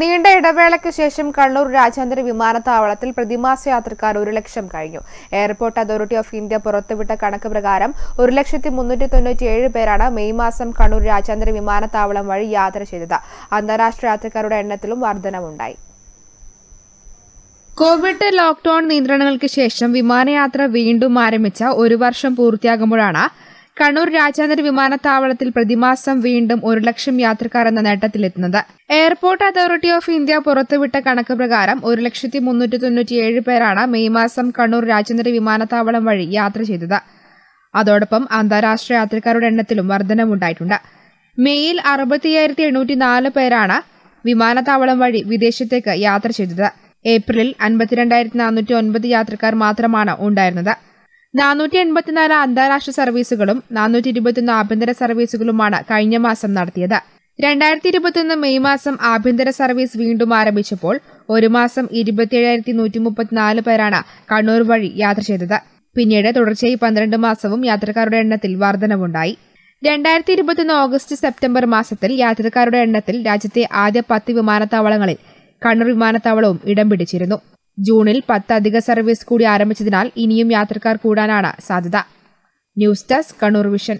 നീണ്ട ഇടവേളയ്ക്ക് ശേഷം കണ്ണൂർ രാജ്യാന്തര വിമാനത്താവളത്തിൽ പ്രതിമാസ യാത്രക്കാർ ഒരു ലക്ഷം കഴിഞ്ഞു എയർപോർട്ട് അതോറിറ്റി ഓഫ് ഇന്ത്യ പുറത്തുവിട്ട കണക്ക് പ്രകാരം ഒരു ലക്ഷത്തി മുന്നൂറ്റി തൊണ്ണൂറ്റിയേഴ് പേരാണ് മെയ് മാസം കണ്ണൂർ രാജ്യാന്തര വിമാനത്താവളം വഴി യാത്ര ചെയ്തത് അന്താരാഷ്ട്ര യാത്രക്കാരുടെ എണ്ണത്തിലും വർധനവുണ്ടായി കോവിഡ് ലോക്ഡൌൺ നിയന്ത്രണങ്ങൾക്ക് ശേഷം വിമാനയാത്ര വീണ്ടും ആരംഭിച്ച ഒരു വർഷം പൂർത്തിയാകുമ്പോഴാണ് കണ്ണൂർ രാജ്യാന്തര വിമാനത്താവളത്തിൽ പ്രതിമാസം വീണ്ടും ഒരു ലക്ഷം യാത്രക്കാർ എന്ന നേട്ടത്തിലെത്തുന്നത് എയർപോർട്ട് അതോറിറ്റി ഓഫ് ഇന്ത്യ പുറത്തുവിട്ട കണക്ക് പ്രകാരം ഒരു ലക്ഷത്തി മുന്നൂറ്റി തൊണ്ണൂറ്റിയേഴ് പേരാണ് മെയ് മാസം കണ്ണൂർ രാജ്യാന്തര വിമാനത്താവളം വഴി യാത്ര ചെയ്തത് അതോടൊപ്പം അന്താരാഷ്ട്ര യാത്രക്കാരുടെ എണ്ണത്തിലും വർധനമുണ്ടായിട്ടുണ്ട് മെയ്യിൽ അറുപത്തിയായിരത്തി എണ്ണൂറ്റി നാല് പേരാണ് വിമാനത്താവളം വഴി വിദേശത്തേക്ക് യാത്ര ചെയ്തത് ഏപ്രിലിൽ അൻപത്തിരണ്ടായിരത്തി നാനൂറ്റി ഒൻപത് യാത്രക്കാർ മാത്രമാണ് ഉണ്ടായിരുന്നത് നാനൂറ്റി എൺപത്തിനാല് അന്താരാഷ്ട്ര സർവീസുകളും നാനൂറ്റി ഇരുപത്തിയൊന്ന് ആഭ്യന്തര സർവീസുകളുമാണ് കഴിഞ്ഞ മാസം നടത്തിയത് രണ്ടായിരത്തി ഇരുപത്തിയൊന്ന് മെയ് മാസം ആഭ്യന്തര സർവീസ് വീണ്ടും ആരംഭിച്ചപ്പോൾ ഒരു മാസം ഇരുപത്തിയേഴായിരത്തി നൂറ്റി മുപ്പത്തിനാല് പേരാണ് കണ്ണൂർ വഴി യാത്ര ചെയ്തത് പിന്നീട് തുടർച്ചയായി പന്ത്രണ്ട് മാസവും യാത്രക്കാരുടെ എണ്ണത്തിൽ വർധനവുണ്ടായി രണ്ടായിരത്തി ഇരുപത്തിയൊന്ന് ഓഗസ്റ്റ് സെപ്റ്റംബർ മാസത്തിൽ യാത്രക്കാരുടെ എണ്ണത്തിൽ രാജ്യത്തെ ആദ്യ പത്ത് വിമാനത്താവളങ്ങളിൽ കണ്ണൂർ വിമാനത്താവളവും ഇടം പിടിച്ചിരുന്നു ജൂണിൽ പത്ത് അധിക സർവീസ് കൂടി ആരംഭിച്ചതിനാൽ ഇനിയും യാത്രക്കാർ കൂടാനാണ് സാധ്യത ന്യൂസ് ഡെസ്ക് കണ്ണൂർ വിഷൻ